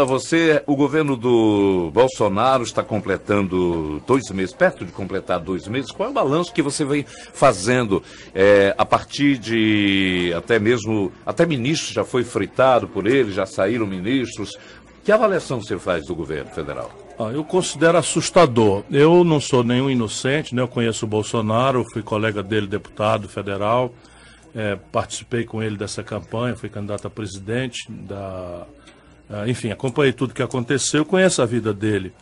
a você, o governo do Bolsonaro está completando dois meses, perto de completar dois meses. Qual é o balanço que você vem fazendo é, a partir de até mesmo, até ministro já foi fritado por ele, já saíram ministros. Que avaliação você faz do governo federal? Ah, eu considero assustador. Eu não sou nenhum inocente, né? eu conheço o Bolsonaro, fui colega dele, deputado federal, é, participei com ele dessa campanha, fui candidato a presidente da ah, enfim, acompanhei tudo o que aconteceu, conheço a vida dele.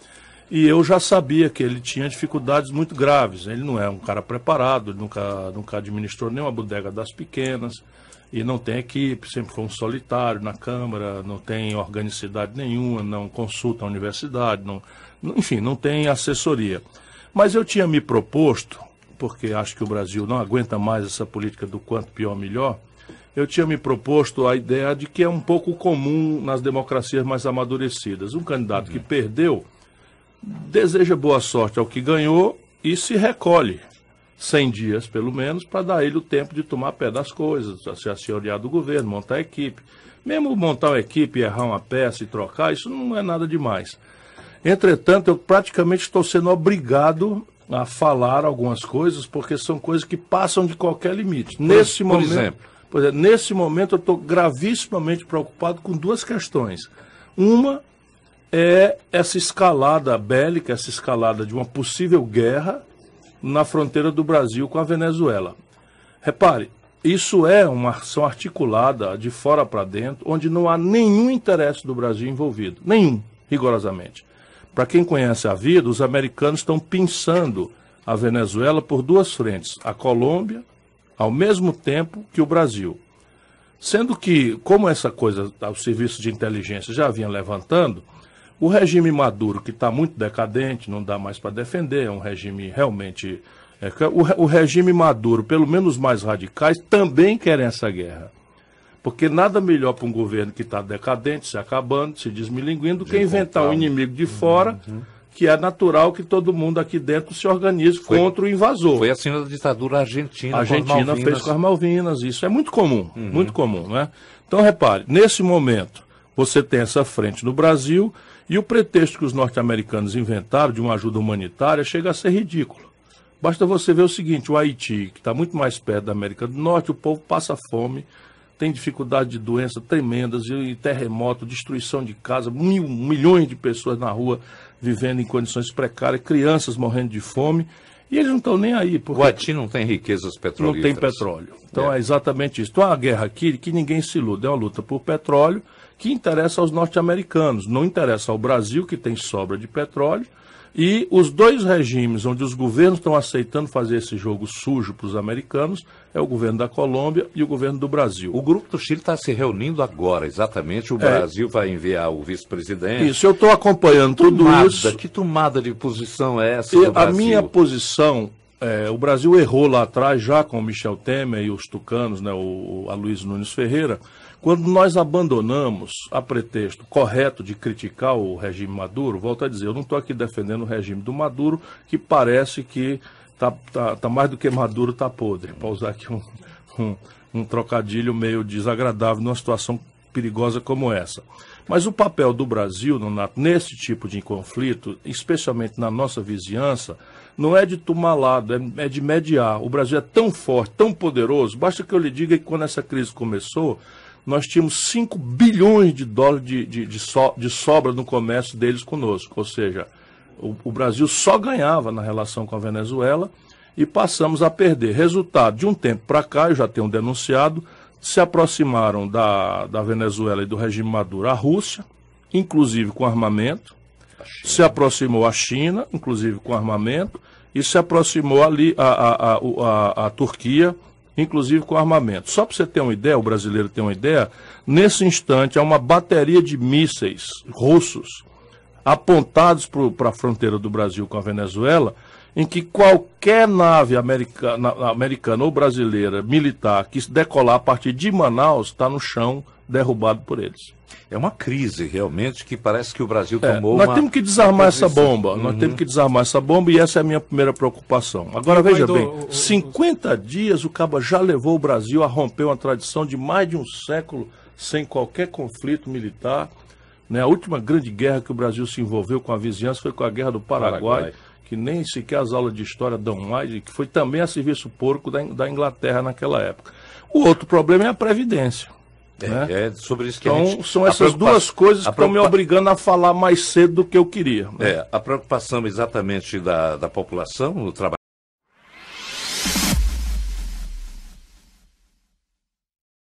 E eu já sabia que ele tinha dificuldades muito graves. Ele não é um cara preparado, nunca, nunca administrou nenhuma bodega das pequenas, e não tem equipe, sempre foi um solitário na Câmara, não tem organicidade nenhuma, não consulta a universidade, não, enfim, não tem assessoria. Mas eu tinha me proposto, porque acho que o Brasil não aguenta mais essa política do quanto pior melhor, eu tinha me proposto a ideia de que é um pouco comum nas democracias mais amadurecidas. Um candidato que perdeu deseja boa sorte ao que ganhou e se recolhe. 100 dias, pelo menos, para dar ele o tempo de tomar pé das coisas, se assenhorear do governo, montar a equipe. Mesmo montar uma equipe, errar uma peça e trocar, isso não é nada demais. Entretanto, eu praticamente estou sendo obrigado a falar algumas coisas, porque são coisas que passam de qualquer limite. Nesse por, por momento. Exemplo. Pois é, nesse momento eu estou gravíssimamente preocupado com duas questões. Uma é essa escalada bélica, essa escalada de uma possível guerra na fronteira do Brasil com a Venezuela. Repare, isso é uma ação articulada de fora para dentro, onde não há nenhum interesse do Brasil envolvido. Nenhum, rigorosamente. Para quem conhece a vida, os americanos estão pinçando a Venezuela por duas frentes: a Colômbia ao mesmo tempo que o Brasil. Sendo que, como essa coisa, tá, o serviço de inteligência já vinha levantando, o regime Maduro, que está muito decadente, não dá mais para defender, é um regime realmente. É, o, o regime Maduro, pelo menos mais radicais, também querem essa guerra. Porque nada melhor para um governo que está decadente, se acabando, se desmilinguindo, que inventar um inimigo de fora. Uhum. uhum que é natural que todo mundo aqui dentro se organize foi, contra o invasor. Foi assim na ditadura argentina. A Argentina com fez com as Malvinas, isso é muito comum, uhum. muito comum, né? Então repare, nesse momento você tem essa frente no Brasil e o pretexto que os norte-americanos inventaram de uma ajuda humanitária chega a ser ridículo. Basta você ver o seguinte, o Haiti, que está muito mais perto da América do Norte, o povo passa fome, tem dificuldade de doença tremendas, e terremoto, destruição de casa, mil, milhões de pessoas na rua vivendo em condições precárias, crianças morrendo de fome. E eles não estão nem aí. Porque... Haiti não tem riquezas petrolíferas. Não tem petróleo. Então é, é exatamente isso. Então há uma guerra aqui que ninguém se iluda. É uma luta por petróleo que interessa aos norte-americanos. Não interessa ao Brasil, que tem sobra de petróleo. E os dois regimes onde os governos estão aceitando fazer esse jogo sujo para os americanos é o governo da Colômbia e o governo do Brasil. O grupo do Chile está se reunindo agora, exatamente. O é. Brasil vai enviar o vice-presidente. Isso, eu estou acompanhando tudo tomada, isso. Que tomada de posição é essa? a minha posição é, o Brasil errou lá atrás, já com o Michel Temer e os tucanos, né, o, a Luiz Nunes Ferreira, quando nós abandonamos a pretexto correto de criticar o regime Maduro, volto a dizer, eu não estou aqui defendendo o regime do Maduro, que parece que está tá, tá mais do que Maduro, está podre, para usar aqui um, um, um trocadilho meio desagradável numa situação perigosa como essa. Mas o papel do Brasil Nonato, nesse tipo de conflito, especialmente na nossa vizinhança, não é de tomar lado, é, é de mediar. O Brasil é tão forte, tão poderoso, basta que eu lhe diga que quando essa crise começou, nós tínhamos 5 bilhões de dólares de, de, de, so, de sobra no comércio deles conosco. Ou seja, o, o Brasil só ganhava na relação com a Venezuela e passamos a perder. Resultado, de um tempo para cá, eu já tenho denunciado, se aproximaram da, da Venezuela e do regime Maduro a Rússia, inclusive com armamento, se aproximou a China, inclusive com armamento, e se aproximou ali a, a, a, a, Turquia, inclusive com armamento. Só para você ter uma ideia, o brasileiro ter uma ideia, nesse instante há uma bateria de mísseis russos apontados para a fronteira do Brasil com a Venezuela, em que qualquer nave americana, americana ou brasileira militar que decolar a partir de Manaus está no chão derrubado por eles. É uma crise realmente que parece que o Brasil tomou. É, nós uma... temos que desarmar essa bomba. Uhum. Nós temos que desarmar essa bomba e essa é a minha primeira preocupação. Agora e veja bem, o... 50 dias o Caba já levou o Brasil a romper uma tradição de mais de um século sem qualquer conflito militar né? A última grande guerra que o Brasil se envolveu com a vizinhança foi com a Guerra do Paraguai, Paraguai. que nem sequer as aulas de história dão mais, e que foi também a serviço porco da, da Inglaterra naquela época. O outro problema é a Previdência. É, né? é, sobre isso que então, a gente... são essas duas coisas que preocupa... estão me obrigando a falar mais cedo do que eu queria. Né? É, a preocupação exatamente da, da população, do trabalho.